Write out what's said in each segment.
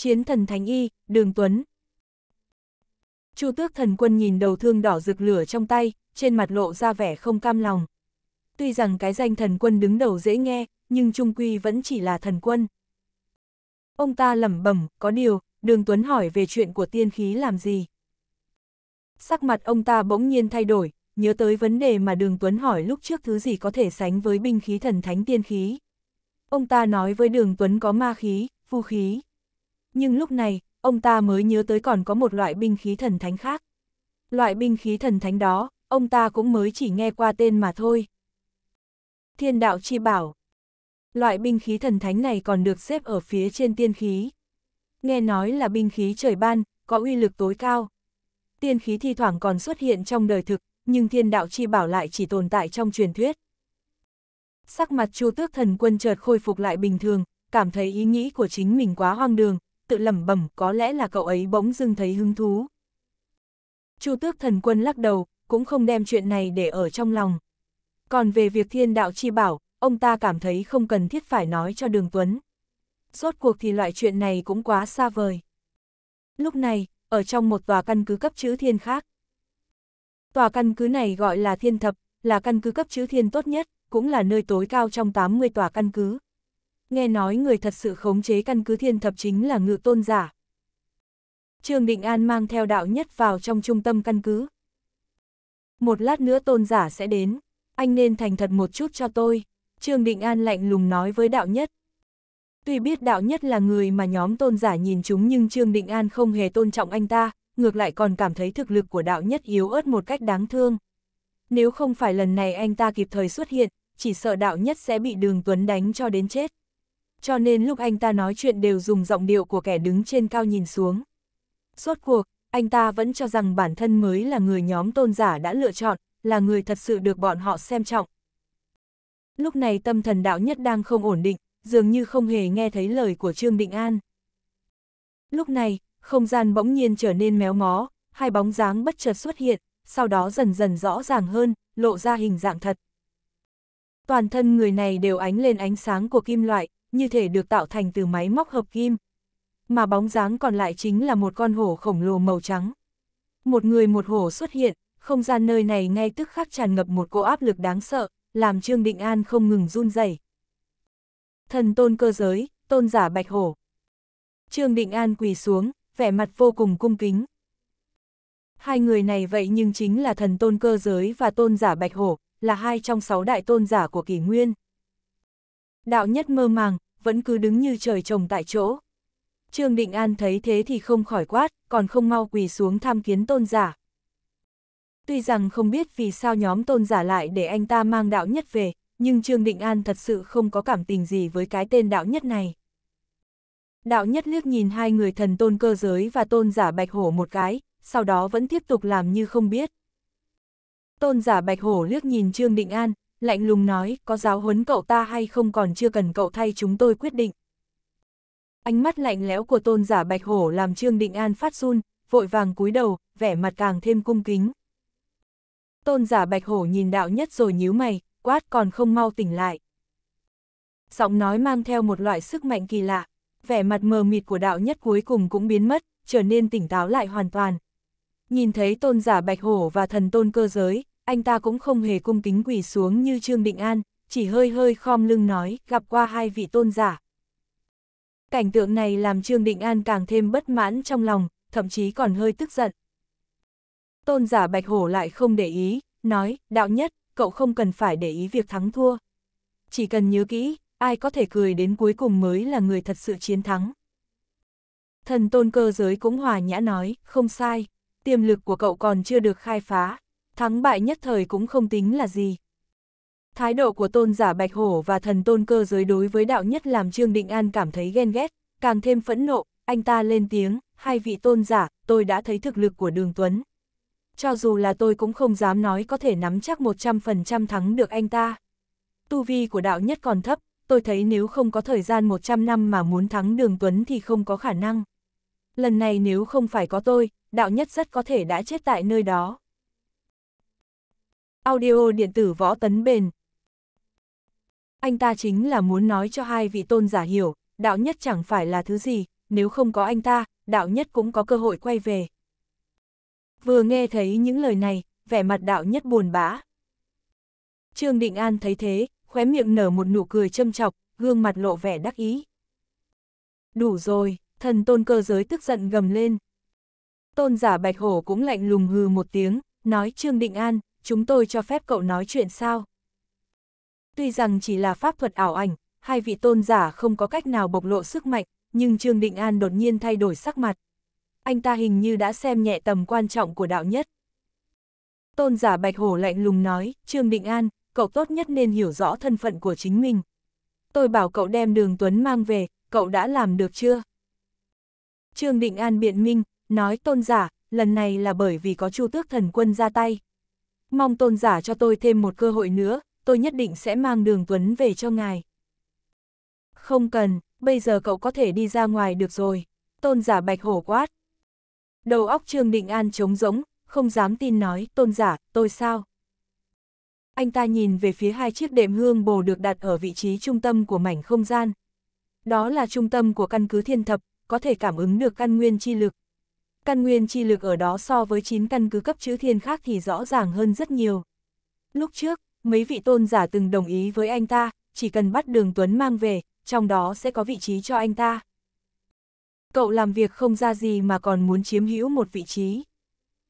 Chiến thần Thánh Y, Đường Tuấn. Chu tước thần quân nhìn đầu thương đỏ rực lửa trong tay, trên mặt lộ ra vẻ không cam lòng. Tuy rằng cái danh thần quân đứng đầu dễ nghe, nhưng trung quy vẫn chỉ là thần quân. Ông ta lẩm bẩm, có điều, đường Tuấn hỏi về chuyện của tiên khí làm gì. Sắc mặt ông ta bỗng nhiên thay đổi, nhớ tới vấn đề mà đường Tuấn hỏi lúc trước thứ gì có thể sánh với binh khí thần thánh tiên khí. Ông ta nói với đường Tuấn có ma khí, phu khí. Nhưng lúc này, ông ta mới nhớ tới còn có một loại binh khí thần thánh khác. Loại binh khí thần thánh đó, ông ta cũng mới chỉ nghe qua tên mà thôi. Thiên đạo chi bảo. Loại binh khí thần thánh này còn được xếp ở phía trên tiên khí. Nghe nói là binh khí trời ban, có uy lực tối cao. Tiên khí thi thoảng còn xuất hiện trong đời thực, nhưng thiên đạo chi bảo lại chỉ tồn tại trong truyền thuyết. Sắc mặt Chu Tước Thần Quân chợt khôi phục lại bình thường, cảm thấy ý nghĩ của chính mình quá hoang đường, tự lẩm bẩm có lẽ là cậu ấy bỗng dưng thấy hứng thú. Chu tước thần quân lắc đầu, cũng không đem chuyện này để ở trong lòng. Còn về việc thiên đạo chi bảo, ông ta cảm thấy không cần thiết phải nói cho đường Tuấn. Rốt cuộc thì loại chuyện này cũng quá xa vời. Lúc này, ở trong một tòa căn cứ cấp chữ thiên khác. Tòa căn cứ này gọi là thiên thập, là căn cứ cấp chữ thiên tốt nhất, cũng là nơi tối cao trong 80 tòa căn cứ nghe nói người thật sự khống chế căn cứ thiên thập chính là ngự tôn giả. Trương Định An mang theo đạo nhất vào trong trung tâm căn cứ. Một lát nữa tôn giả sẽ đến, anh nên thành thật một chút cho tôi, Trương Định An lạnh lùng nói với đạo nhất. Tuy biết đạo nhất là người mà nhóm tôn giả nhìn chúng nhưng Trương Định An không hề tôn trọng anh ta, ngược lại còn cảm thấy thực lực của đạo nhất yếu ớt một cách đáng thương. Nếu không phải lần này anh ta kịp thời xuất hiện, chỉ sợ đạo nhất sẽ bị đường Tuấn đánh cho đến chết cho nên lúc anh ta nói chuyện đều dùng giọng điệu của kẻ đứng trên cao nhìn xuống. Suốt cuộc, anh ta vẫn cho rằng bản thân mới là người nhóm tôn giả đã lựa chọn, là người thật sự được bọn họ xem trọng. Lúc này tâm thần đạo nhất đang không ổn định, dường như không hề nghe thấy lời của Trương Định An. Lúc này, không gian bỗng nhiên trở nên méo mó, hai bóng dáng bất chợt xuất hiện, sau đó dần dần rõ ràng hơn, lộ ra hình dạng thật. Toàn thân người này đều ánh lên ánh sáng của kim loại, như thể được tạo thành từ máy móc hợp kim. Mà bóng dáng còn lại chính là một con hổ khổng lồ màu trắng. Một người một hổ xuất hiện, không gian nơi này ngay tức khắc tràn ngập một cỗ áp lực đáng sợ, làm Trương Định An không ngừng run rẩy. Thần tôn cơ giới, tôn giả bạch hổ. Trương Định An quỳ xuống, vẻ mặt vô cùng cung kính. Hai người này vậy nhưng chính là thần tôn cơ giới và tôn giả bạch hổ, là hai trong sáu đại tôn giả của kỷ nguyên đạo nhất mơ màng, vẫn cứ đứng như trời trồng tại chỗ. Trương Định An thấy thế thì không khỏi quát, còn không mau quỳ xuống tham kiến tôn giả. Tuy rằng không biết vì sao nhóm tôn giả lại để anh ta mang đạo nhất về, nhưng Trương Định An thật sự không có cảm tình gì với cái tên đạo nhất này. Đạo nhất liếc nhìn hai người thần tôn cơ giới và tôn giả bạch hổ một cái, sau đó vẫn tiếp tục làm như không biết. Tôn giả bạch hổ liếc nhìn Trương Định An, lạnh lùng nói, có giáo huấn cậu ta hay không còn chưa cần cậu thay chúng tôi quyết định. Ánh mắt lạnh lẽo của tôn giả Bạch Hổ làm Trương Định An phát run, vội vàng cúi đầu, vẻ mặt càng thêm cung kính. Tôn giả Bạch Hổ nhìn đạo nhất rồi nhíu mày, quát còn không mau tỉnh lại. Giọng nói mang theo một loại sức mạnh kỳ lạ, vẻ mặt mờ mịt của đạo nhất cuối cùng cũng biến mất, trở nên tỉnh táo lại hoàn toàn. Nhìn thấy tôn giả Bạch Hổ và thần tôn cơ giới, anh ta cũng không hề cung kính quỳ xuống như Trương Định An, chỉ hơi hơi khom lưng nói, gặp qua hai vị tôn giả. Cảnh tượng này làm Trương Định An càng thêm bất mãn trong lòng, thậm chí còn hơi tức giận. Tôn giả Bạch Hổ lại không để ý, nói, đạo nhất, cậu không cần phải để ý việc thắng thua. Chỉ cần nhớ kỹ, ai có thể cười đến cuối cùng mới là người thật sự chiến thắng. Thần tôn cơ giới cũng hòa nhã nói, không sai, tiềm lực của cậu còn chưa được khai phá, thắng bại nhất thời cũng không tính là gì. Thái độ của tôn giả Bạch Hổ và thần tôn cơ giới đối với đạo nhất làm Trương Định An cảm thấy ghen ghét, càng thêm phẫn nộ, anh ta lên tiếng, hai vị tôn giả, tôi đã thấy thực lực của đường Tuấn. Cho dù là tôi cũng không dám nói có thể nắm chắc 100% thắng được anh ta. Tu vi của đạo nhất còn thấp, tôi thấy nếu không có thời gian 100 năm mà muốn thắng đường Tuấn thì không có khả năng. Lần này nếu không phải có tôi, đạo nhất rất có thể đã chết tại nơi đó. Audio điện tử võ tấn bền. Anh ta chính là muốn nói cho hai vị tôn giả hiểu, đạo nhất chẳng phải là thứ gì, nếu không có anh ta, đạo nhất cũng có cơ hội quay về. Vừa nghe thấy những lời này, vẻ mặt đạo nhất buồn bã. Trương Định An thấy thế, khóe miệng nở một nụ cười châm chọc, gương mặt lộ vẻ đắc ý. Đủ rồi, thần tôn cơ giới tức giận gầm lên. Tôn giả Bạch Hổ cũng lạnh lùng hừ một tiếng, nói Trương Định An, chúng tôi cho phép cậu nói chuyện sao? Tuy rằng chỉ là pháp thuật ảo ảnh, hai vị tôn giả không có cách nào bộc lộ sức mạnh, nhưng Trương Định An đột nhiên thay đổi sắc mặt. Anh ta hình như đã xem nhẹ tầm quan trọng của đạo nhất. Tôn giả Bạch Hổ lạnh lùng nói, Trương Định An, cậu tốt nhất nên hiểu rõ thân phận của chính mình. Tôi bảo cậu đem đường Tuấn mang về, cậu đã làm được chưa? Trương Định An biện minh, nói tôn giả, lần này là bởi vì có Chu Tước Thần Quân ra tay mong tôn giả cho tôi thêm một cơ hội nữa, tôi nhất định sẽ mang đường tuấn về cho ngài. Không cần, bây giờ cậu có thể đi ra ngoài được rồi, tôn giả bạch hổ quát. Đầu óc Trương Định An trống rỗng, không dám tin nói, tôn giả, tôi sao? Anh ta nhìn về phía hai chiếc đệm hương bồ được đặt ở vị trí trung tâm của mảnh không gian. Đó là trung tâm của căn cứ thiên thập, có thể cảm ứng được căn nguyên chi lực căn nguyên chi lực ở đó so với 9 căn cứ cấp chữ thiên khác thì rõ ràng hơn rất nhiều. Lúc trước, mấy vị tôn giả từng đồng ý với anh ta, chỉ cần bắt đường Tuấn mang về, trong đó sẽ có vị trí cho anh ta. Cậu làm việc không ra gì mà còn muốn chiếm hữu một vị trí.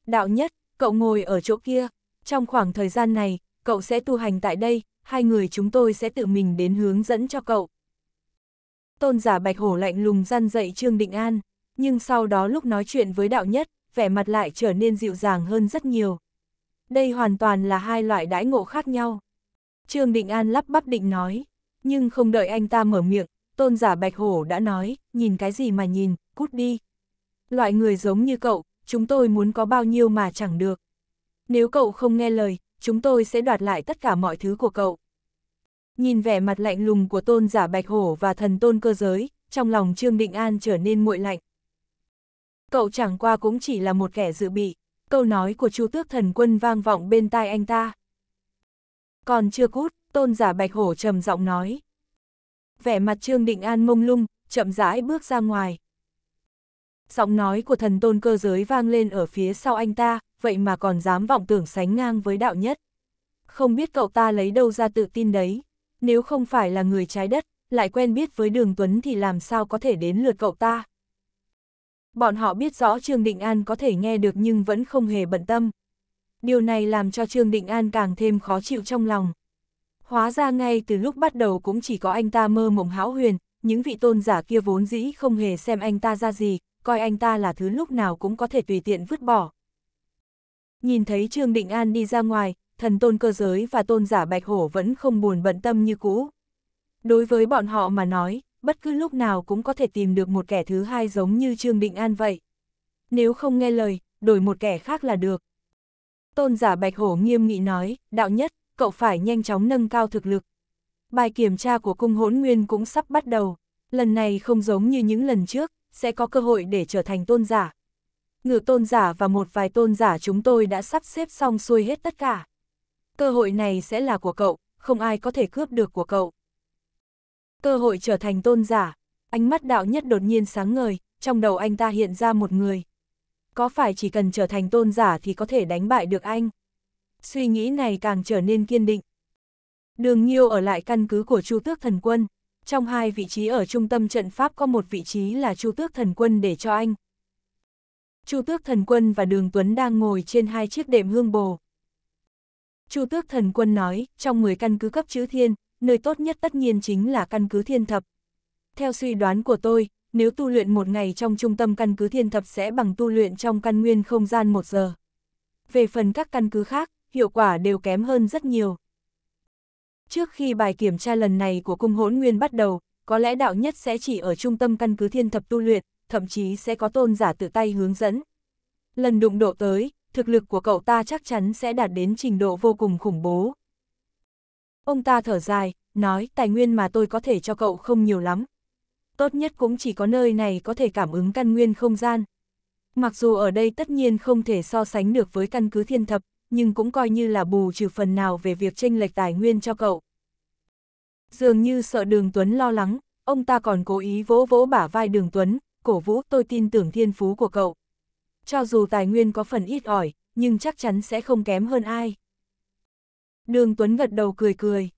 Đạo nhất, cậu ngồi ở chỗ kia, trong khoảng thời gian này, cậu sẽ tu hành tại đây, hai người chúng tôi sẽ tự mình đến hướng dẫn cho cậu. Tôn giả Bạch Hổ lạnh lùng gian dạy Trương Định An nhưng sau đó lúc nói chuyện với đạo nhất, vẻ mặt lại trở nên dịu dàng hơn rất nhiều. Đây hoàn toàn là hai loại đãi ngộ khác nhau. Trương Định An lắp bắp định nói, nhưng không đợi anh ta mở miệng, tôn giả Bạch Hổ đã nói, nhìn cái gì mà nhìn, cút đi. Loại người giống như cậu, chúng tôi muốn có bao nhiêu mà chẳng được. Nếu cậu không nghe lời, chúng tôi sẽ đoạt lại tất cả mọi thứ của cậu. Nhìn vẻ mặt lạnh lùng của tôn giả Bạch Hổ và thần tôn cơ giới, trong lòng Trương Định An trở nên muội lạnh cậu chẳng qua cũng chỉ là một kẻ dự bị, câu nói của Chu Tước Thần Quân vang vọng bên tai anh ta. Còn chưa cút, tôn giả Bạch Hổ trầm giọng nói. Vẻ mặt Trương Định An mông lung, chậm rãi bước ra ngoài. Giọng nói của thần tôn cơ giới vang lên ở phía sau anh ta, vậy mà còn dám vọng tưởng sánh ngang với đạo nhất. Không biết cậu ta lấy đâu ra tự tin đấy, nếu không phải là người trái đất, lại quen biết với đường Tuấn thì làm sao có thể đến lượt cậu ta. Bọn họ biết rõ Trương Định An có thể nghe được nhưng vẫn không hề bận tâm. Điều này làm cho Trương Định An càng thêm khó chịu trong lòng. Hóa ra ngay từ lúc bắt đầu cũng chỉ có anh ta mơ mộng hão huyền, những vị tôn giả kia vốn dĩ không hề xem anh ta ra gì, coi anh ta là thứ lúc nào cũng có thể tùy tiện vứt bỏ. Nhìn thấy Trương Định An đi ra ngoài, thần tôn cơ giới và tôn giả Bạch Hổ vẫn không buồn bận tâm như cũ. Đối với bọn họ mà nói, bất cứ lúc nào cũng có thể tìm được một kẻ thứ hai giống như Trương Định An vậy. Nếu không nghe lời, đổi một kẻ khác là được. Tôn giả Bạch Hổ nghiêm nghị nói, đạo nhất, cậu phải nhanh chóng nâng cao thực lực. Bài kiểm tra của cung hỗn nguyên cũng sắp bắt đầu, lần này không giống như những lần trước, sẽ có cơ hội để trở thành tôn giả. Ngự tôn giả và một vài tôn giả chúng tôi đã sắp xếp xong xuôi hết tất cả. Cơ hội này sẽ là của cậu, không ai có thể cướp được của cậu. Cơ hội trở thành tôn giả, ánh mắt đạo nhất đột nhiên sáng ngời, trong đầu anh ta hiện ra một người. Có phải chỉ cần trở thành tôn giả thì có thể đánh bại được anh? Suy nghĩ này càng trở nên kiên định. Đường Nhiêu ở lại căn cứ của Chu Tước Thần Quân. Trong hai vị trí ở trung tâm trận pháp có một vị trí là Chu Tước Thần Quân để cho anh. Chu Tước Thần Quân và Đường Tuấn đang ngồi trên hai chiếc đệm hương bồ. Chu Tước Thần Quân nói, trong 10 căn cứ cấp chữ thiên, nơi tốt nhất tất nhiên chính là căn cứ thiên thập. Theo suy đoán của tôi, nếu tu luyện một ngày trong trung tâm căn cứ thiên thập sẽ bằng tu luyện trong căn nguyên không gian một giờ. Về phần các căn cứ khác, hiệu quả đều kém hơn rất nhiều. Trước khi bài kiểm tra lần này của cung hỗn nguyên bắt đầu, có lẽ đạo nhất sẽ chỉ ở trung tâm căn cứ thiên thập tu luyện, thậm chí sẽ có tôn giả tự tay hướng dẫn. Lần đụng độ tới, thực lực của cậu ta chắc chắn sẽ đạt đến trình độ vô cùng khủng bố. Ông ta thở dài, nói tài nguyên mà tôi có thể cho cậu không nhiều lắm. Tốt nhất cũng chỉ có nơi này có thể cảm ứng căn nguyên không gian. Mặc dù ở đây tất nhiên không thể so sánh được với căn cứ thiên thập, nhưng cũng coi như là bù trừ phần nào về việc tranh lệch tài nguyên cho cậu. Dường như sợ Đường Tuấn lo lắng, ông ta còn cố ý vỗ vỗ bả vai Đường Tuấn, cổ vũ tôi tin tưởng thiên phú của cậu. Cho dù tài nguyên có phần ít ỏi, nhưng chắc chắn sẽ không kém hơn ai. Đường Tuấn gật đầu cười cười.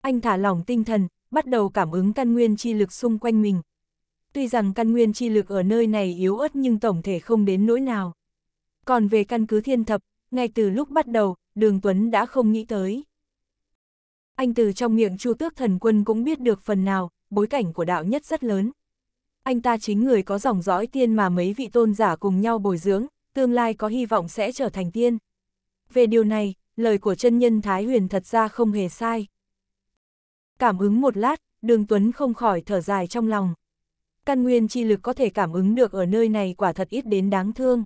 Anh thả lỏng tinh thần, bắt đầu cảm ứng căn nguyên chi lực xung quanh mình. Tuy rằng căn nguyên chi lực ở nơi này yếu ớt nhưng tổng thể không đến nỗi nào. Còn về căn cứ thiên thập, ngay từ lúc bắt đầu, Đường Tuấn đã không nghĩ tới. Anh từ trong miệng Chu Tước Thần Quân cũng biết được phần nào, bối cảnh của đạo nhất rất lớn. Anh ta chính người có dòng dõi tiên mà mấy vị tôn giả cùng nhau bồi dưỡng, tương lai có hy vọng sẽ trở thành tiên. Về điều này, lời của chân nhân Thái Huyền thật ra không hề sai. Cảm ứng một lát, đường Tuấn không khỏi thở dài trong lòng. Căn nguyên chi lực có thể cảm ứng được ở nơi này quả thật ít đến đáng thương.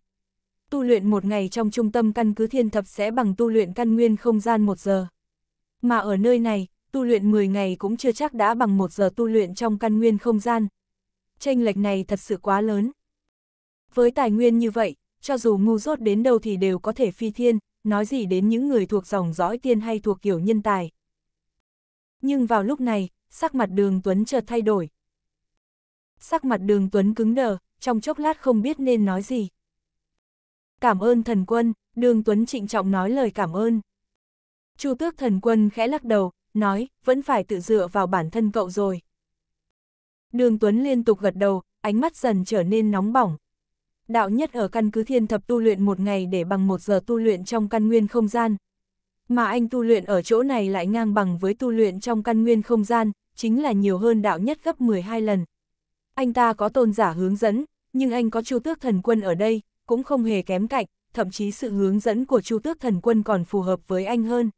Tu luyện một ngày trong trung tâm căn cứ thiên thập sẽ bằng tu luyện căn nguyên không gian một giờ. Mà ở nơi này, tu luyện 10 ngày cũng chưa chắc đã bằng một giờ tu luyện trong căn nguyên không gian. Tranh lệch này thật sự quá lớn. Với tài nguyên như vậy, cho dù ngu dốt đến đâu thì đều có thể phi thiên, nói gì đến những người thuộc dòng dõi tiên hay thuộc kiểu nhân tài. Nhưng vào lúc này, sắc mặt đường Tuấn chợt thay đổi. Sắc mặt đường Tuấn cứng đờ, trong chốc lát không biết nên nói gì. Cảm ơn thần quân, đường Tuấn trịnh trọng nói lời cảm ơn. Chu tước thần quân khẽ lắc đầu, nói, vẫn phải tự dựa vào bản thân cậu rồi. Đường Tuấn liên tục gật đầu, ánh mắt dần trở nên nóng bỏng đạo nhất ở căn cứ thiên thập tu luyện một ngày để bằng một giờ tu luyện trong căn nguyên không gian. Mà anh tu luyện ở chỗ này lại ngang bằng với tu luyện trong căn nguyên không gian, chính là nhiều hơn đạo nhất gấp 12 lần. Anh ta có tôn giả hướng dẫn, nhưng anh có chu tước thần quân ở đây, cũng không hề kém cạnh, thậm chí sự hướng dẫn của chu tước thần quân còn phù hợp với anh hơn.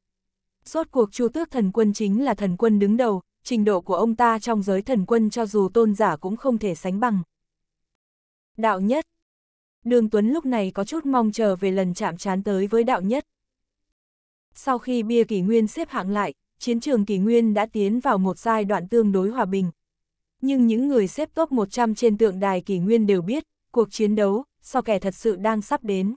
Rốt cuộc chu tước thần quân chính là thần quân đứng đầu, trình độ của ông ta trong giới thần quân cho dù tôn giả cũng không thể sánh bằng. Đạo nhất, Đường Tuấn lúc này có chút mong chờ về lần chạm trán tới với đạo nhất. Sau khi bia kỷ nguyên xếp hạng lại, chiến trường kỷ nguyên đã tiến vào một giai đoạn tương đối hòa bình. Nhưng những người xếp top 100 trên tượng đài kỷ nguyên đều biết, cuộc chiến đấu, sau kẻ thật sự đang sắp đến.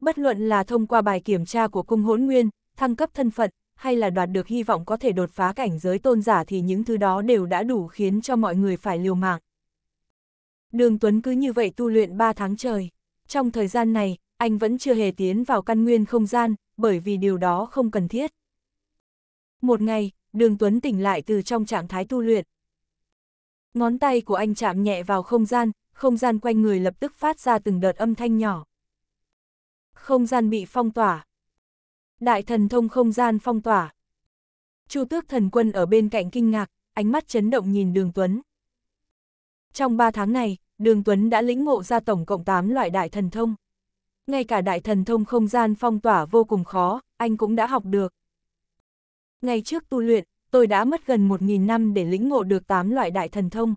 Bất luận là thông qua bài kiểm tra của cung hỗn nguyên, thăng cấp thân phận, hay là đoạt được hy vọng có thể đột phá cảnh giới tôn giả thì những thứ đó đều đã đủ khiến cho mọi người phải liều mạng. Đường Tuấn cứ như vậy tu luyện 3 tháng trời. Trong thời gian này, anh vẫn chưa hề tiến vào căn nguyên không gian, bởi vì điều đó không cần thiết. Một ngày, Đường Tuấn tỉnh lại từ trong trạng thái tu luyện. Ngón tay của anh chạm nhẹ vào không gian, không gian quanh người lập tức phát ra từng đợt âm thanh nhỏ. Không gian bị phong tỏa. Đại thần thông không gian phong tỏa. Chu tước thần quân ở bên cạnh kinh ngạc, ánh mắt chấn động nhìn Đường Tuấn. Trong 3 tháng này, đường Tuấn đã lĩnh ngộ ra tổng cộng 8 loại đại thần thông. Ngay cả đại thần thông không gian phong tỏa vô cùng khó, anh cũng đã học được. Ngày trước tu luyện, tôi đã mất gần 1.000 năm để lĩnh ngộ được 8 loại đại thần thông.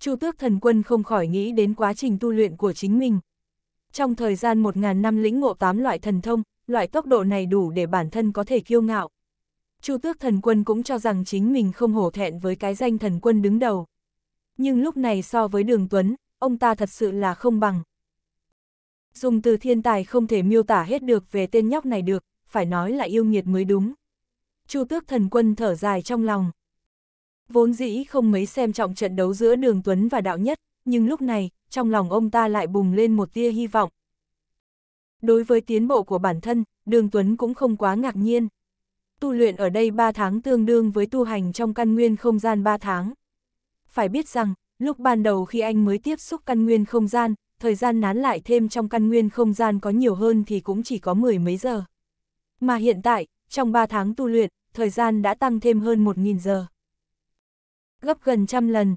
Chu tước thần quân không khỏi nghĩ đến quá trình tu luyện của chính mình. Trong thời gian 1.000 năm lĩnh ngộ 8 loại thần thông, loại tốc độ này đủ để bản thân có thể kiêu ngạo. Chu tước thần quân cũng cho rằng chính mình không hổ thẹn với cái danh thần quân đứng đầu nhưng lúc này so với đường Tuấn, ông ta thật sự là không bằng. Dùng từ thiên tài không thể miêu tả hết được về tên nhóc này được, phải nói là yêu nghiệt mới đúng. Chu tước thần quân thở dài trong lòng. Vốn dĩ không mấy xem trọng trận đấu giữa đường Tuấn và đạo nhất, nhưng lúc này, trong lòng ông ta lại bùng lên một tia hy vọng. Đối với tiến bộ của bản thân, đường Tuấn cũng không quá ngạc nhiên. Tu luyện ở đây 3 tháng tương đương với tu hành trong căn nguyên không gian 3 tháng phải biết rằng, lúc ban đầu khi anh mới tiếp xúc căn nguyên không gian, thời gian nán lại thêm trong căn nguyên không gian có nhiều hơn thì cũng chỉ có mười mấy giờ. Mà hiện tại, trong 3 tháng tu luyện, thời gian đã tăng thêm hơn 1.000 giờ. Gấp gần trăm lần.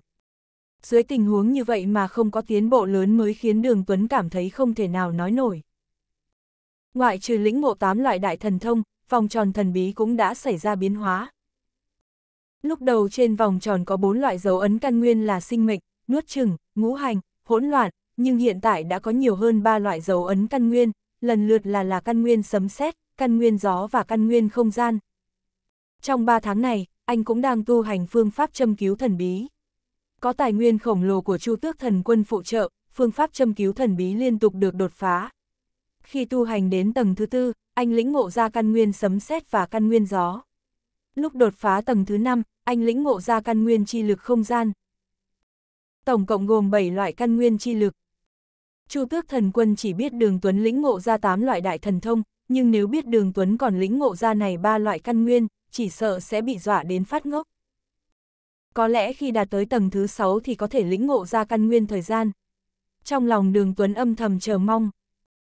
Dưới tình huống như vậy mà không có tiến bộ lớn mới khiến Đường Tuấn cảm thấy không thể nào nói nổi. Ngoại trừ lĩnh ngộ 8 loại đại thần thông, vòng tròn thần bí cũng đã xảy ra biến hóa. Lúc đầu trên vòng tròn có bốn loại dấu ấn căn nguyên là sinh mệnh, nuốt chừng, ngũ hành, hỗn loạn, nhưng hiện tại đã có nhiều hơn ba loại dấu ấn căn nguyên, lần lượt là là căn nguyên sấm sét, căn nguyên gió và căn nguyên không gian. Trong 3 tháng này, anh cũng đang tu hành phương pháp châm cứu thần bí. Có tài nguyên khổng lồ của Chu Tước Thần Quân phụ trợ, phương pháp châm cứu thần bí liên tục được đột phá. Khi tu hành đến tầng thứ tư, anh lĩnh ngộ ra căn nguyên sấm sét và căn nguyên gió lúc đột phá tầng thứ 5, anh lĩnh ngộ ra căn nguyên chi lực không gian. Tổng cộng gồm 7 loại căn nguyên chi lực. Chu tước thần quân chỉ biết đường Tuấn lĩnh ngộ ra 8 loại đại thần thông, nhưng nếu biết đường Tuấn còn lĩnh ngộ ra này ba loại căn nguyên, chỉ sợ sẽ bị dọa đến phát ngốc. Có lẽ khi đạt tới tầng thứ 6 thì có thể lĩnh ngộ ra căn nguyên thời gian. Trong lòng đường Tuấn âm thầm chờ mong.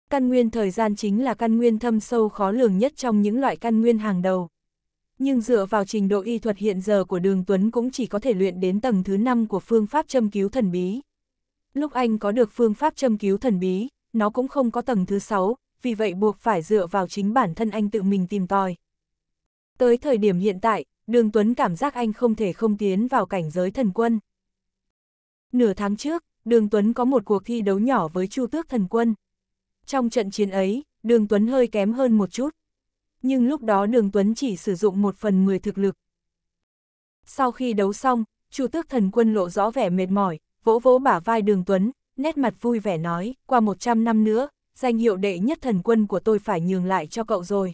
Căn nguyên thời gian chính là căn nguyên thâm sâu khó lường nhất trong những loại căn nguyên hàng đầu nhưng dựa vào trình độ y thuật hiện giờ của đường Tuấn cũng chỉ có thể luyện đến tầng thứ 5 của phương pháp châm cứu thần bí. Lúc anh có được phương pháp châm cứu thần bí, nó cũng không có tầng thứ 6, vì vậy buộc phải dựa vào chính bản thân anh tự mình tìm tòi. Tới thời điểm hiện tại, đường Tuấn cảm giác anh không thể không tiến vào cảnh giới thần quân. Nửa tháng trước, đường Tuấn có một cuộc thi đấu nhỏ với Chu Tước Thần Quân. Trong trận chiến ấy, đường Tuấn hơi kém hơn một chút, nhưng lúc đó đường Tuấn chỉ sử dụng một phần 10 thực lực. Sau khi đấu xong, Chu tước thần quân lộ rõ vẻ mệt mỏi, vỗ vỗ bả vai đường Tuấn, nét mặt vui vẻ nói, qua 100 năm nữa, danh hiệu đệ nhất thần quân của tôi phải nhường lại cho cậu rồi.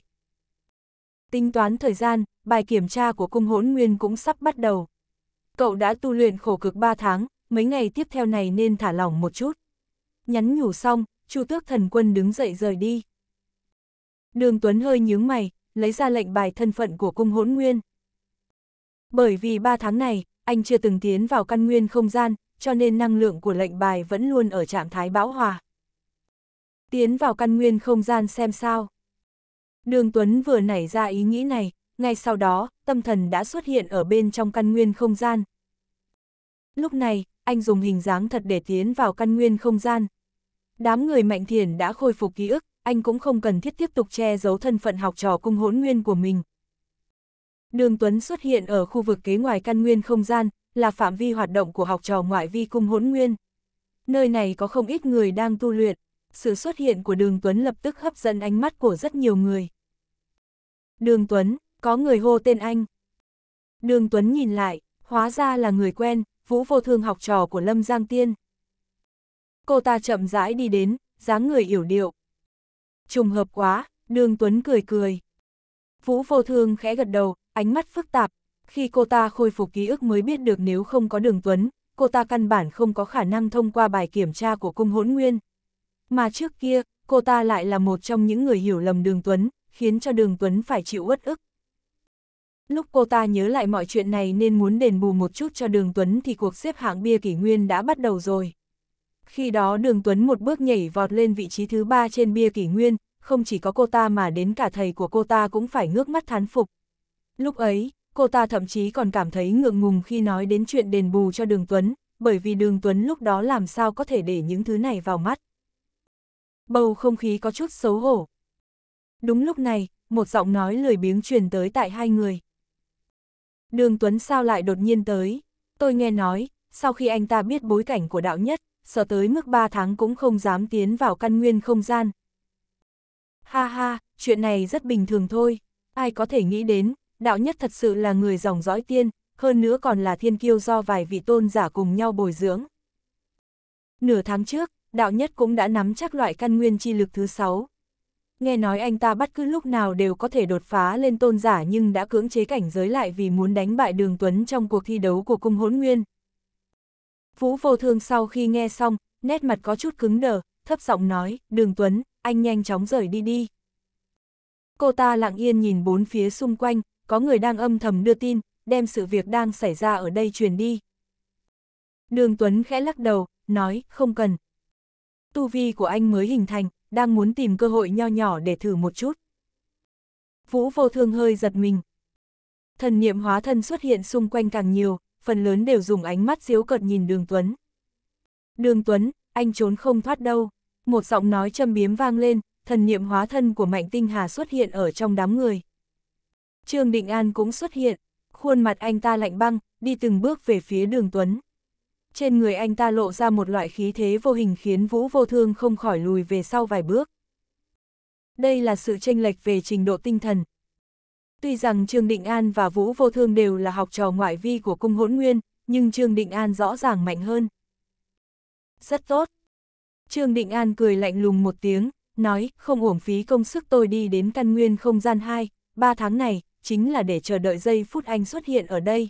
Tính toán thời gian, bài kiểm tra của cung hỗn nguyên cũng sắp bắt đầu. Cậu đã tu luyện khổ cực 3 tháng, mấy ngày tiếp theo này nên thả lỏng một chút. Nhắn nhủ xong, Chu tước thần quân đứng dậy rời đi. Đường Tuấn hơi nhướng mày, lấy ra lệnh bài thân phận của cung hỗn nguyên. Bởi vì ba tháng này, anh chưa từng tiến vào căn nguyên không gian, cho nên năng lượng của lệnh bài vẫn luôn ở trạng thái bão hòa. Tiến vào căn nguyên không gian xem sao. Đường Tuấn vừa nảy ra ý nghĩ này, ngay sau đó, tâm thần đã xuất hiện ở bên trong căn nguyên không gian. Lúc này, anh dùng hình dáng thật để tiến vào căn nguyên không gian. Đám người mạnh thiền đã khôi phục ký ức, anh cũng không cần thiết tiếp tục che giấu thân phận học trò cung hỗn nguyên của mình. Đường Tuấn xuất hiện ở khu vực kế ngoài căn nguyên không gian, là phạm vi hoạt động của học trò ngoại vi cung hỗn nguyên. Nơi này có không ít người đang tu luyện, sự xuất hiện của Đường Tuấn lập tức hấp dẫn ánh mắt của rất nhiều người. Đường Tuấn, có người hô tên anh. Đường Tuấn nhìn lại, hóa ra là người quen, Vũ Vô Thương học trò của Lâm Giang Tiên. Cô ta chậm rãi đi đến, dáng người yểu điệu, trùng hợp quá, đường Tuấn cười cười. Vũ vô thương khẽ gật đầu, ánh mắt phức tạp, khi cô ta khôi phục ký ức mới biết được nếu không có đường Tuấn, cô ta căn bản không có khả năng thông qua bài kiểm tra của cung hỗn nguyên. Mà trước kia, cô ta lại là một trong những người hiểu lầm đường Tuấn, khiến cho đường Tuấn phải chịu uất ức. Lúc cô ta nhớ lại mọi chuyện này nên muốn đền bù một chút cho đường Tuấn thì cuộc xếp hạng bia kỷ nguyên đã bắt đầu rồi. Khi đó đường Tuấn một bước nhảy vọt lên vị trí thứ ba trên bia kỷ nguyên, không chỉ có cô ta mà đến cả thầy của cô ta cũng phải ngước mắt thán phục. Lúc ấy, cô ta thậm chí còn cảm thấy ngượng ngùng khi nói đến chuyện đền bù cho đường Tuấn, bởi vì đường Tuấn lúc đó làm sao có thể để những thứ này vào mắt. Bầu không khí có chút xấu hổ. Đúng lúc này, một giọng nói lười biếng truyền tới tại hai người. Đường Tuấn sao lại đột nhiên tới? Tôi nghe nói, sau khi anh ta biết bối cảnh của đạo nhất, sợ tới mức 3 tháng cũng không dám tiến vào căn nguyên không gian. Ha ha, chuyện này rất bình thường thôi, ai có thể nghĩ đến, đạo nhất thật sự là người dòng dõi tiên, hơn nữa còn là thiên kiêu do vài vị tôn giả cùng nhau bồi dưỡng. Nửa tháng trước, đạo nhất cũng đã nắm chắc loại căn nguyên chi lực thứ 6. Nghe nói anh ta bất cứ lúc nào đều có thể đột phá lên tôn giả nhưng đã cưỡng chế cảnh giới lại vì muốn đánh bại Đường Tuấn trong cuộc thi đấu của cung hốn nguyên, Vũ vô thương sau khi nghe xong, nét mặt có chút cứng đờ, thấp giọng nói, đường Tuấn, anh nhanh chóng rời đi đi. Cô ta lặng yên nhìn bốn phía xung quanh, có người đang âm thầm đưa tin, đem sự việc đang xảy ra ở đây truyền đi. Đường Tuấn khẽ lắc đầu, nói, không cần. Tu vi của anh mới hình thành, đang muốn tìm cơ hội nho nhỏ để thử một chút. Vũ vô thương hơi giật mình. Thần niệm hóa thân xuất hiện xung quanh càng nhiều, phần lớn đều dùng ánh mắt diếu cợt nhìn Đường Tuấn. Đường Tuấn, anh trốn không thoát đâu. Một giọng nói châm biếm vang lên, thần niệm hóa thân của Mạnh Tinh Hà xuất hiện ở trong đám người. Trương Định An cũng xuất hiện, khuôn mặt anh ta lạnh băng, đi từng bước về phía đường Tuấn. Trên người anh ta lộ ra một loại khí thế vô hình khiến Vũ Vô Thương không khỏi lùi về sau vài bước. Đây là sự tranh lệch về trình độ tinh thần, Tuy rằng Trương Định An và Vũ Vô Thương đều là học trò ngoại vi của cung hỗn nguyên, nhưng Trương Định An rõ ràng mạnh hơn. Rất tốt. Trương Định An cười lạnh lùng một tiếng, nói không uổng phí công sức tôi đi đến căn nguyên không gian 2, 3 tháng này, chính là để chờ đợi giây phút anh xuất hiện ở đây.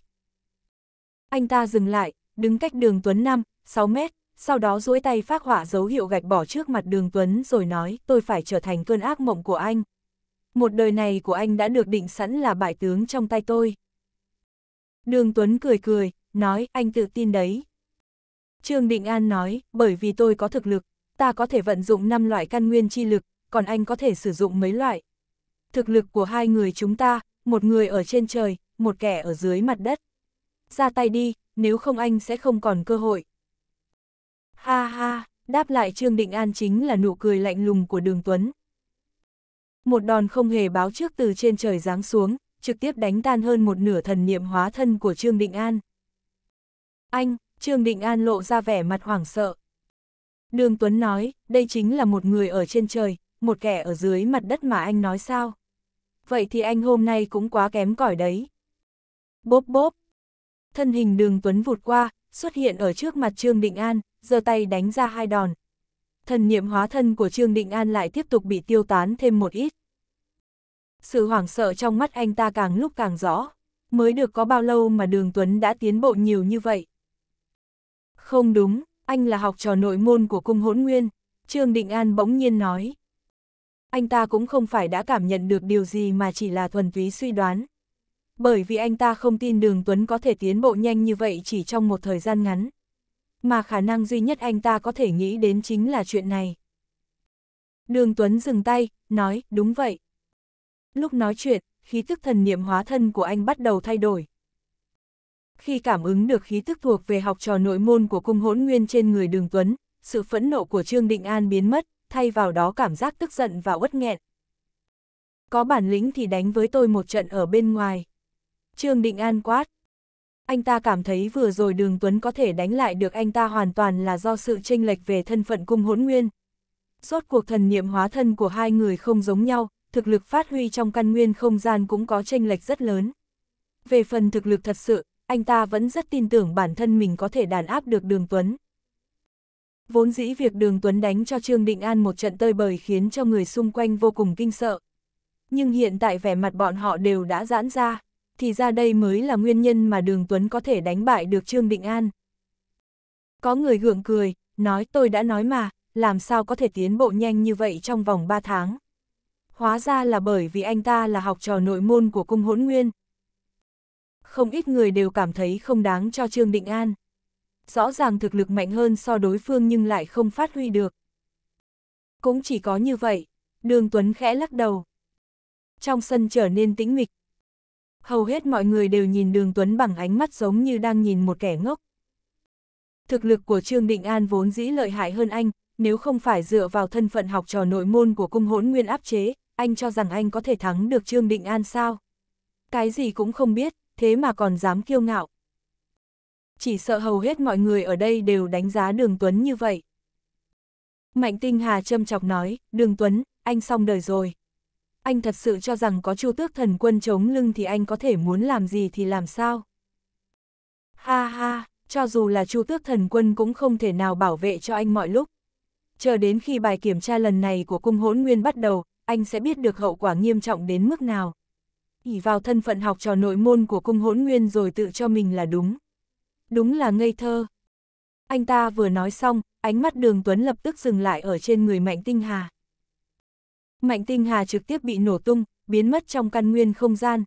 Anh ta dừng lại, đứng cách đường Tuấn 5, 6 mét, sau đó duỗi tay phát họa dấu hiệu gạch bỏ trước mặt đường Tuấn rồi nói tôi phải trở thành cơn ác mộng của anh một đời này của anh đã được định sẵn là bại tướng trong tay tôi. Đường Tuấn cười cười, nói anh tự tin đấy. Trương Định An nói, bởi vì tôi có thực lực, ta có thể vận dụng 5 loại căn nguyên chi lực, còn anh có thể sử dụng mấy loại. Thực lực của hai người chúng ta, một người ở trên trời, một kẻ ở dưới mặt đất. Ra tay đi, nếu không anh sẽ không còn cơ hội. Ha ha, đáp lại Trương Định An chính là nụ cười lạnh lùng của Đường Tuấn, một đòn không hề báo trước từ trên trời giáng xuống, trực tiếp đánh tan hơn một nửa thần niệm hóa thân của Trương Định An. Anh, Trương Định An lộ ra vẻ mặt hoảng sợ. Đường Tuấn nói, đây chính là một người ở trên trời, một kẻ ở dưới mặt đất mà anh nói sao. Vậy thì anh hôm nay cũng quá kém cỏi đấy. Bốp bốp. Thân hình đường Tuấn vụt qua, xuất hiện ở trước mặt Trương Định An, giơ tay đánh ra hai đòn, thần niệm hóa thân của Trương Định An lại tiếp tục bị tiêu tán thêm một ít. Sự hoảng sợ trong mắt anh ta càng lúc càng rõ, mới được có bao lâu mà Đường Tuấn đã tiến bộ nhiều như vậy. Không đúng, anh là học trò nội môn của cung hỗn nguyên, Trương Định An bỗng nhiên nói. Anh ta cũng không phải đã cảm nhận được điều gì mà chỉ là thuần túy suy đoán. Bởi vì anh ta không tin Đường Tuấn có thể tiến bộ nhanh như vậy chỉ trong một thời gian ngắn mà khả năng duy nhất anh ta có thể nghĩ đến chính là chuyện này. Đường Tuấn dừng tay, nói, đúng vậy. Lúc nói chuyện, khí tức thần niệm hóa thân của anh bắt đầu thay đổi. Khi cảm ứng được khí tức thuộc về học trò nội môn của cung hỗn nguyên trên người đường Tuấn, sự phẫn nộ của Trương Định An biến mất, thay vào đó cảm giác tức giận và uất nghẹn. Có bản lĩnh thì đánh với tôi một trận ở bên ngoài. Trương Định An quát anh ta cảm thấy vừa rồi đường Tuấn có thể đánh lại được anh ta hoàn toàn là do sự chênh lệch về thân phận cung hỗn nguyên. Rốt cuộc thần niệm hóa thân của hai người không giống nhau, thực lực phát huy trong căn nguyên không gian cũng có chênh lệch rất lớn. Về phần thực lực thật sự, anh ta vẫn rất tin tưởng bản thân mình có thể đàn áp được đường Tuấn. Vốn dĩ việc đường Tuấn đánh cho Trương Định An một trận tơi bời khiến cho người xung quanh vô cùng kinh sợ. Nhưng hiện tại vẻ mặt bọn họ đều đã giãn ra thì ra đây mới là nguyên nhân mà Đường Tuấn có thể đánh bại được Trương Định An. Có người gượng cười, nói tôi đã nói mà, làm sao có thể tiến bộ nhanh như vậy trong vòng 3 tháng. Hóa ra là bởi vì anh ta là học trò nội môn của cung hỗn nguyên. Không ít người đều cảm thấy không đáng cho Trương Định An. Rõ ràng thực lực mạnh hơn so đối phương nhưng lại không phát huy được. Cũng chỉ có như vậy, đường Tuấn khẽ lắc đầu. Trong sân trở nên tĩnh mịch, hầu hết mọi người đều nhìn đường Tuấn bằng ánh mắt giống như đang nhìn một kẻ ngốc. Thực lực của Trương Định An vốn dĩ lợi hại hơn anh, nếu không phải dựa vào thân phận học trò nội môn của cung hỗn nguyên áp chế, anh cho rằng anh có thể thắng được Trương Định An sao? Cái gì cũng không biết, thế mà còn dám kiêu ngạo. Chỉ sợ hầu hết mọi người ở đây đều đánh giá Đường Tuấn như vậy. Mạnh Tinh Hà châm chọc nói, Đường Tuấn, anh xong đời rồi anh thật sự cho rằng có chu tước thần quân chống lưng thì anh có thể muốn làm gì thì làm sao? Ha ha, cho dù là chu tước thần quân cũng không thể nào bảo vệ cho anh mọi lúc. Chờ đến khi bài kiểm tra lần này của cung hỗn nguyên bắt đầu, anh sẽ biết được hậu quả nghiêm trọng đến mức nào. ỉ vào thân phận học trò nội môn của cung hỗn nguyên rồi tự cho mình là đúng. Đúng là ngây thơ. Anh ta vừa nói xong, ánh mắt đường Tuấn lập tức dừng lại ở trên người Mạnh Tinh Hà. Mạnh tinh hà trực tiếp bị nổ tung, biến mất trong căn nguyên không gian.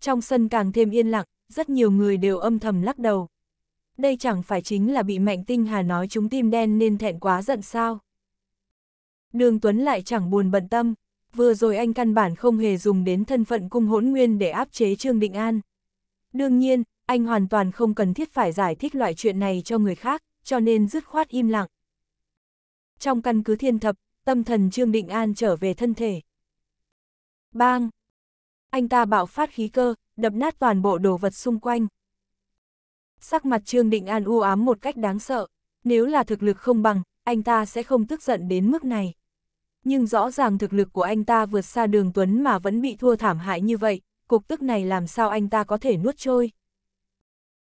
Trong sân càng thêm yên lặng, rất nhiều người đều âm thầm lắc đầu. Đây chẳng phải chính là bị mạnh tinh hà nói chúng tim đen nên thẹn quá giận sao. Đường Tuấn lại chẳng buồn bận tâm, vừa rồi anh căn bản không hề dùng đến thân phận cung hỗn nguyên để áp chế Trương Định An. Đương nhiên, anh hoàn toàn không cần thiết phải giải thích loại chuyện này cho người khác, cho nên dứt khoát im lặng. Trong căn cứ thiên thập, tâm thần Trương Định An trở về thân thể. Bang! Anh ta bạo phát khí cơ, đập nát toàn bộ đồ vật xung quanh. Sắc mặt Trương Định An u ám một cách đáng sợ, nếu là thực lực không bằng, anh ta sẽ không tức giận đến mức này. Nhưng rõ ràng thực lực của anh ta vượt xa đường Tuấn mà vẫn bị thua thảm hại như vậy, cục tức này làm sao anh ta có thể nuốt trôi.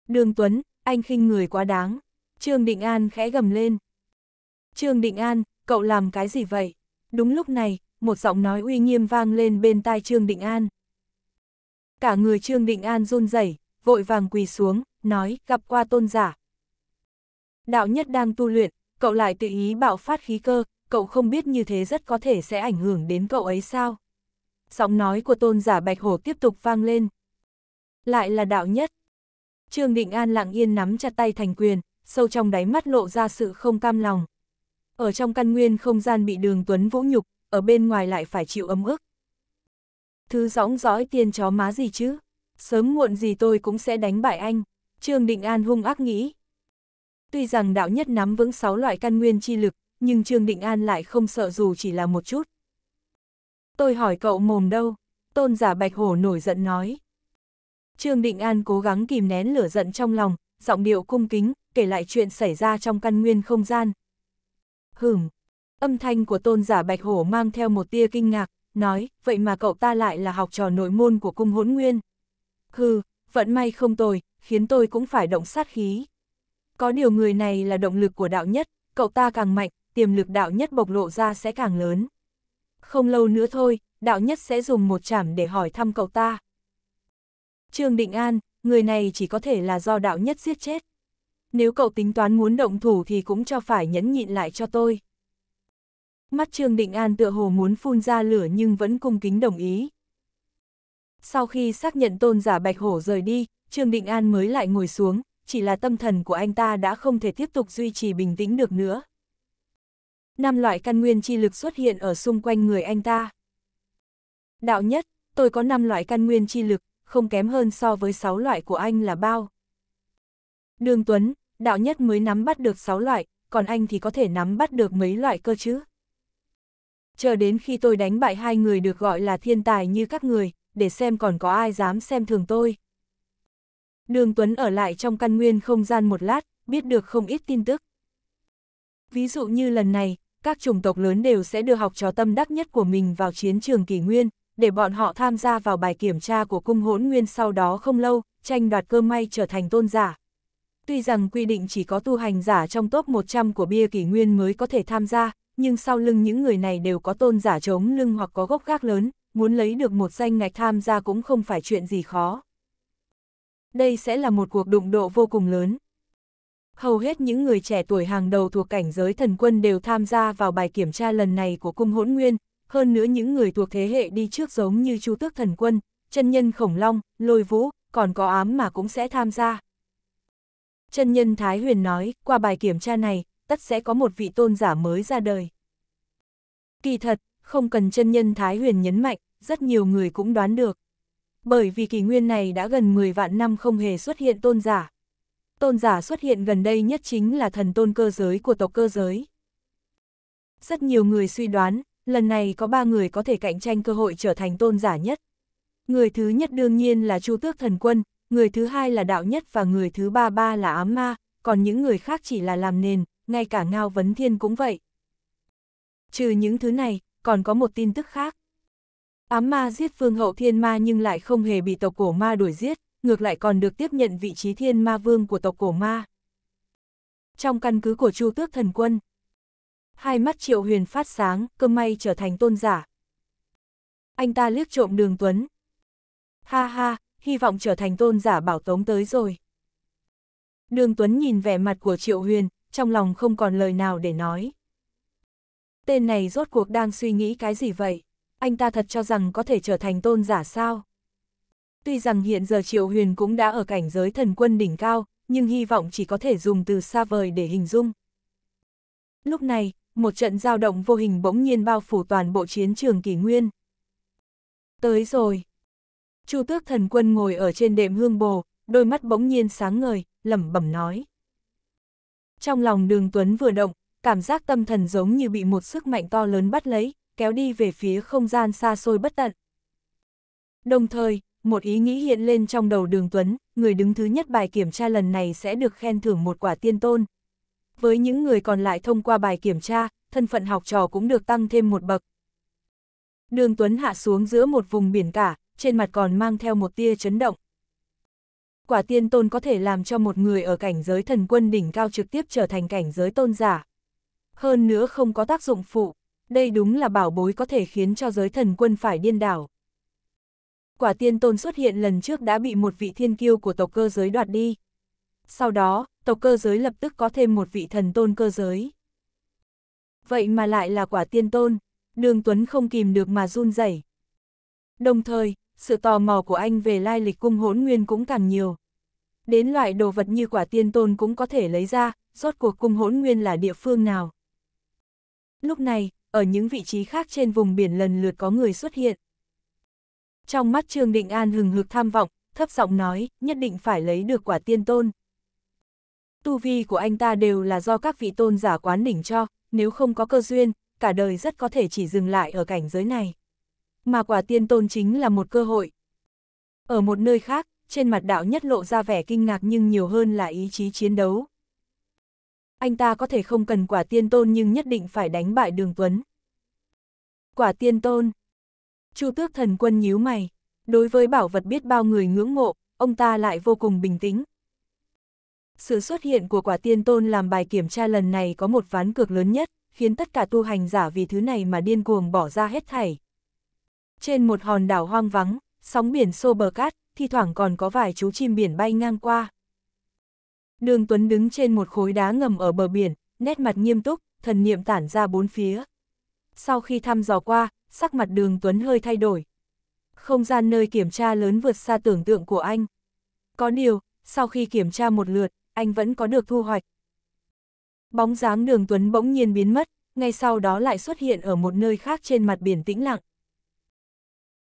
Đường Tuấn, anh khinh người quá đáng. Trương Định An khẽ gầm lên. Trương Định An, cậu làm cái gì vậy? Đúng lúc này, một giọng nói uy nghiêm vang lên bên tai Trương Định An. Cả người Trương Định An run rẩy, vội vàng quỳ xuống, nói, gặp qua tôn giả. Đạo nhất đang tu luyện, cậu lại tự ý bạo phát khí cơ, cậu không biết như thế rất có thể sẽ ảnh hưởng đến cậu ấy sao? Giọng nói của tôn giả Bạch Hổ tiếp tục vang lên. Lại là đạo nhất. Trương Định An lặng yên nắm chặt tay thành quyền, sâu trong đáy mắt lộ ra sự không cam lòng ở trong căn nguyên không gian bị đường Tuấn vũ nhục, ở bên ngoài lại phải chịu ấm ức. Thứ sóng dõi tiền chó má gì chứ, sớm muộn gì tôi cũng sẽ đánh bại anh, Trương Định An hung ác nghĩ. Tuy rằng đạo nhất nắm vững 6 loại căn nguyên chi lực, nhưng Trương Định An lại không sợ dù chỉ là một chút. Tôi hỏi cậu mồm đâu, tôn giả bạch hổ nổi giận nói. Trương Định An cố gắng kìm nén lửa giận trong lòng, giọng điệu cung kính, kể lại chuyện xảy ra trong căn nguyên không gian, hửm. Âm thanh của tôn giả Bạch Hổ mang theo một tia kinh ngạc, nói, vậy mà cậu ta lại là học trò nội môn của cung hỗn nguyên. Hừ, vận may không tồi, khiến tôi cũng phải động sát khí. Có điều người này là động lực của đạo nhất, cậu ta càng mạnh, tiềm lực đạo nhất bộc lộ ra sẽ càng lớn. Không lâu nữa thôi, đạo nhất sẽ dùng một chảm để hỏi thăm cậu ta. Trương Định An, người này chỉ có thể là do đạo nhất giết chết nếu cậu tính toán muốn động thủ thì cũng cho phải nhẫn nhịn lại cho tôi. Mắt Trương Định An tựa hồ muốn phun ra lửa nhưng vẫn cung kính đồng ý. Sau khi xác nhận tôn giả Bạch Hổ rời đi, Trương Định An mới lại ngồi xuống, chỉ là tâm thần của anh ta đã không thể tiếp tục duy trì bình tĩnh được nữa. Năm loại căn nguyên chi lực xuất hiện ở xung quanh người anh ta. Đạo nhất, tôi có 5 loại căn nguyên chi lực, không kém hơn so với 6 loại của anh là bao. Đường Tuấn, đạo nhất mới nắm bắt được 6 loại, còn anh thì có thể nắm bắt được mấy loại cơ chứ. Chờ đến khi tôi đánh bại hai người được gọi là thiên tài như các người, để xem còn có ai dám xem thường tôi. Đường Tuấn ở lại trong căn nguyên không gian một lát, biết được không ít tin tức. Ví dụ như lần này, các chủng tộc lớn đều sẽ đưa học trò tâm đắc nhất của mình vào chiến trường kỷ nguyên, để bọn họ tham gia vào bài kiểm tra của cung hỗn nguyên sau đó không lâu, tranh đoạt cơ may trở thành tôn giả. Tuy rằng quy định chỉ có tu hành giả trong top 100 của bia kỷ nguyên mới có thể tham gia, nhưng sau lưng những người này đều có tôn giả chống lưng hoặc có gốc gác lớn, muốn lấy được một danh ngạch tham gia cũng không phải chuyện gì khó. Đây sẽ là một cuộc đụng độ vô cùng lớn. Hầu hết những người trẻ tuổi hàng đầu thuộc cảnh giới thần quân đều tham gia vào bài kiểm tra lần này của cung hỗn nguyên, hơn nữa những người thuộc thế hệ đi trước giống như Chu Tước Thần Quân, chân nhân khổng long, lôi vũ, còn có ám mà cũng sẽ tham gia, chân nhân Thái Huyền nói, qua bài kiểm tra này, tất sẽ có một vị tôn giả mới ra đời. Kỳ thật, không cần chân nhân Thái Huyền nhấn mạnh, rất nhiều người cũng đoán được. Bởi vì kỳ nguyên này đã gần 10 vạn năm không hề xuất hiện tôn giả. Tôn giả xuất hiện gần đây nhất chính là thần tôn cơ giới của tộc cơ giới. Rất nhiều người suy đoán, lần này có ba người có thể cạnh tranh cơ hội trở thành tôn giả nhất. Người thứ nhất đương nhiên là Chu Tước Thần Quân, người thứ hai là đạo nhất và người thứ ba ba là ám ma, còn những người khác chỉ là làm nền, ngay cả Ngao Vấn Thiên cũng vậy. Trừ những thứ này, còn có một tin tức khác. Ám ma giết vương hậu thiên ma nhưng lại không hề bị tộc cổ ma đuổi giết, ngược lại còn được tiếp nhận vị trí thiên ma vương của tộc cổ ma. Trong căn cứ của Chu Tước Thần Quân, hai mắt triệu huyền phát sáng, cơ may trở thành tôn giả. Anh ta liếc trộm đường Tuấn. Ha ha, hy vọng trở thành tôn giả bảo tống tới rồi. Đường Tuấn nhìn vẻ mặt của Triệu Huyền, trong lòng không còn lời nào để nói. Tên này rốt cuộc đang suy nghĩ cái gì vậy? Anh ta thật cho rằng có thể trở thành tôn giả sao? Tuy rằng hiện giờ Triệu Huyền cũng đã ở cảnh giới thần quân đỉnh cao, nhưng hy vọng chỉ có thể dùng từ xa vời để hình dung. Lúc này, một trận giao động vô hình bỗng nhiên bao phủ toàn bộ chiến trường kỷ nguyên. Tới rồi, Chu tước thần quân ngồi ở trên đệm hương bồ, đôi mắt bỗng nhiên sáng ngời, lẩm bẩm nói. Trong lòng đường Tuấn vừa động, cảm giác tâm thần giống như bị một sức mạnh to lớn bắt lấy, kéo đi về phía không gian xa xôi bất tận. Đồng thời, một ý nghĩ hiện lên trong đầu đường Tuấn, người đứng thứ nhất bài kiểm tra lần này sẽ được khen thưởng một quả tiên tôn. Với những người còn lại thông qua bài kiểm tra, thân phận học trò cũng được tăng thêm một bậc. Đường Tuấn hạ xuống giữa một vùng biển cả, trên mặt còn mang theo một tia chấn động. Quả tiên tôn có thể làm cho một người ở cảnh giới thần quân đỉnh cao trực tiếp trở thành cảnh giới tôn giả. Hơn nữa không có tác dụng phụ, đây đúng là bảo bối có thể khiến cho giới thần quân phải điên đảo. Quả tiên tôn xuất hiện lần trước đã bị một vị thiên kiêu của tộc cơ giới đoạt đi. Sau đó, tộc cơ giới lập tức có thêm một vị thần tôn cơ giới. Vậy mà lại là quả tiên tôn, đường Tuấn không kìm được mà run rẩy. Đồng thời, sự tò mò của anh về lai lịch cung hỗn nguyên cũng càng nhiều. Đến loại đồ vật như quả tiên tôn cũng có thể lấy ra, rốt cuộc cung hỗn nguyên là địa phương nào. Lúc này, ở những vị trí khác trên vùng biển lần lượt có người xuất hiện. Trong mắt Trương Định An hừng hực tham vọng, thấp giọng nói, nhất định phải lấy được quả tiên tôn. Tu vi của anh ta đều là do các vị tôn giả quán đỉnh cho, nếu không có cơ duyên, cả đời rất có thể chỉ dừng lại ở cảnh giới này mà quả tiên tôn chính là một cơ hội. Ở một nơi khác, trên mặt đạo nhất lộ ra vẻ kinh ngạc nhưng nhiều hơn là ý chí chiến đấu. Anh ta có thể không cần quả tiên tôn nhưng nhất định phải đánh bại đường tuấn. Quả tiên tôn. Chu tước thần quân nhíu mày. Đối với bảo vật biết bao người ngưỡng mộ, ông ta lại vô cùng bình tĩnh. Sự xuất hiện của quả tiên tôn làm bài kiểm tra lần này có một ván cược lớn nhất, khiến tất cả tu hành giả vì thứ này mà điên cuồng bỏ ra hết thảy. Trên một hòn đảo hoang vắng, sóng biển xô bờ cát, thi thoảng còn có vài chú chim biển bay ngang qua. Đường Tuấn đứng trên một khối đá ngầm ở bờ biển, nét mặt nghiêm túc, thần niệm tản ra bốn phía. Sau khi thăm dò qua, sắc mặt đường Tuấn hơi thay đổi. Không gian nơi kiểm tra lớn vượt xa tưởng tượng của anh. Có điều, sau khi kiểm tra một lượt, anh vẫn có được thu hoạch. Bóng dáng đường Tuấn bỗng nhiên biến mất, ngay sau đó lại xuất hiện ở một nơi khác trên mặt biển tĩnh lặng.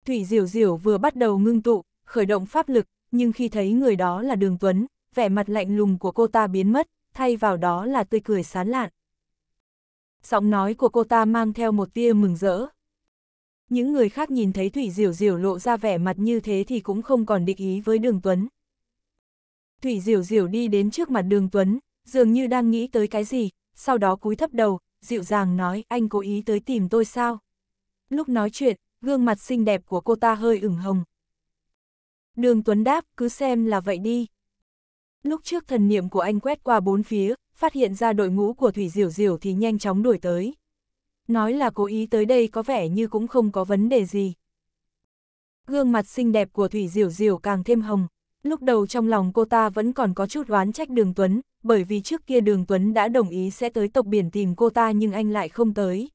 Thủy Diểu Diểu vừa bắt đầu ngưng tụ, khởi động pháp lực, nhưng khi thấy người đó là Đường Tuấn, vẻ mặt lạnh lùng của cô ta biến mất, thay vào đó là tươi cười sán lạn. Giọng nói của cô ta mang theo một tia mừng rỡ. Những người khác nhìn thấy Thủy Diểu Diểu lộ ra vẻ mặt như thế thì cũng không còn định ý với Đường Tuấn. Thủy Diểu Diểu đi đến trước mặt Đường Tuấn, dường như đang nghĩ tới cái gì, sau đó cúi thấp đầu, dịu dàng nói anh cố ý tới tìm tôi sao. Lúc nói chuyện, gương mặt xinh đẹp của cô ta hơi ửng hồng. Đường Tuấn đáp, cứ xem là vậy đi. Lúc trước thần niệm của anh quét qua bốn phía, phát hiện ra đội ngũ của Thủy Diểu Diểu thì nhanh chóng đuổi tới. Nói là cố ý tới đây có vẻ như cũng không có vấn đề gì. Gương mặt xinh đẹp của Thủy Diểu Diểu càng thêm hồng. Lúc đầu trong lòng cô ta vẫn còn có chút oán trách Đường Tuấn, bởi vì trước kia Đường Tuấn đã đồng ý sẽ tới tộc biển tìm cô ta nhưng anh lại không tới.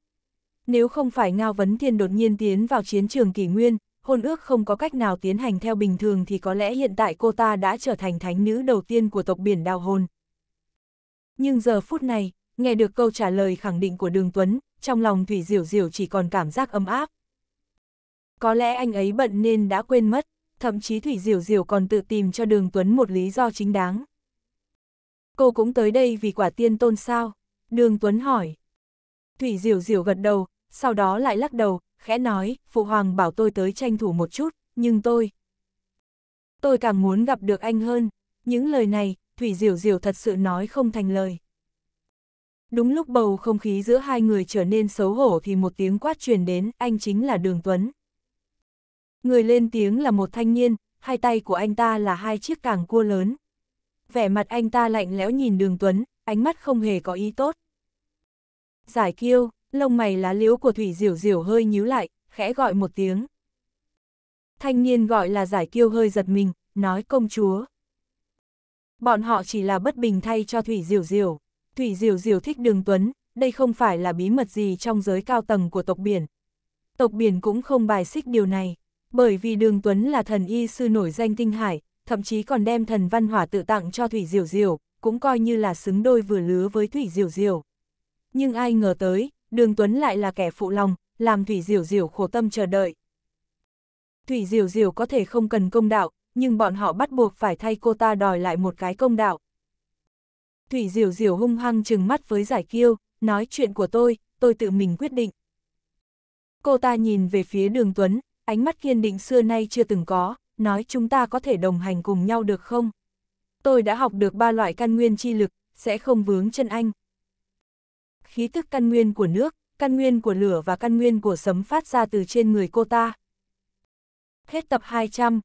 Nếu không phải Ngao Vấn Thiên đột nhiên tiến vào chiến trường kỷ nguyên, hôn ước không có cách nào tiến hành theo bình thường thì có lẽ hiện tại cô ta đã trở thành thánh nữ đầu tiên của tộc biển đào hồn. Nhưng giờ phút này, nghe được câu trả lời khẳng định của Đường Tuấn, trong lòng Thủy Diểu Diểu chỉ còn cảm giác ấm áp. Có lẽ anh ấy bận nên đã quên mất, thậm chí Thủy Diểu Diểu còn tự tìm cho Đường Tuấn một lý do chính đáng. Cô cũng tới đây vì quả tiên tôn sao? Đường Tuấn hỏi. Thủy Diểu Diểu gật đầu, sau đó lại lắc đầu, khẽ nói, Phụ Hoàng bảo tôi tới tranh thủ một chút, nhưng tôi... Tôi càng muốn gặp được anh hơn, những lời này, Thủy diều diều thật sự nói không thành lời. Đúng lúc bầu không khí giữa hai người trở nên xấu hổ thì một tiếng quát truyền đến, anh chính là Đường Tuấn. Người lên tiếng là một thanh niên, hai tay của anh ta là hai chiếc càng cua lớn. Vẻ mặt anh ta lạnh lẽo nhìn Đường Tuấn, ánh mắt không hề có ý tốt. Giải kiêu, lông mày lá liễu của Thủy Diểu Diểu hơi nhíu lại, khẽ gọi một tiếng. Thanh niên gọi là giải kiêu hơi giật mình, nói công chúa. Bọn họ chỉ là bất bình thay cho Thủy Diểu Diểu. Thủy Diểu Diểu thích đường tuấn, đây không phải là bí mật gì trong giới cao tầng của tộc biển. Tộc biển cũng không bài xích điều này, bởi vì đường tuấn là thần y sư nổi danh tinh hải, thậm chí còn đem thần văn hỏa tự tặng cho Thủy Diểu Diểu, cũng coi như là xứng đôi vừa lứa với Thủy Diểu Diểu. Nhưng ai ngờ tới, đường Tuấn lại là kẻ phụ lòng, làm Thủy diều diều khổ tâm chờ đợi. Thủy diều diều có thể không cần công đạo, nhưng bọn họ bắt buộc phải thay cô ta đòi lại một cái công đạo. Thủy diều diều hung hăng trừng mắt với giải kiêu, nói chuyện của tôi, tôi tự mình quyết định. Cô ta nhìn về phía đường Tuấn, ánh mắt kiên định xưa nay chưa từng có, nói chúng ta có thể đồng hành cùng nhau được không? Tôi đã học được ba loại căn nguyên chi lực, sẽ không vướng chân anh khí tức căn nguyên của nước, căn nguyên của lửa và căn nguyên của sấm phát ra từ trên người cô ta. Hết tập 200